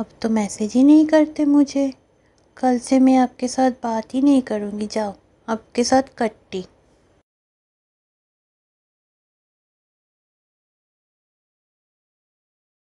अब तो मैसेज ही नहीं करते मुझे कल से मैं आपके साथ बात ही नहीं करूँगी जाओ आपके साथ कट्टी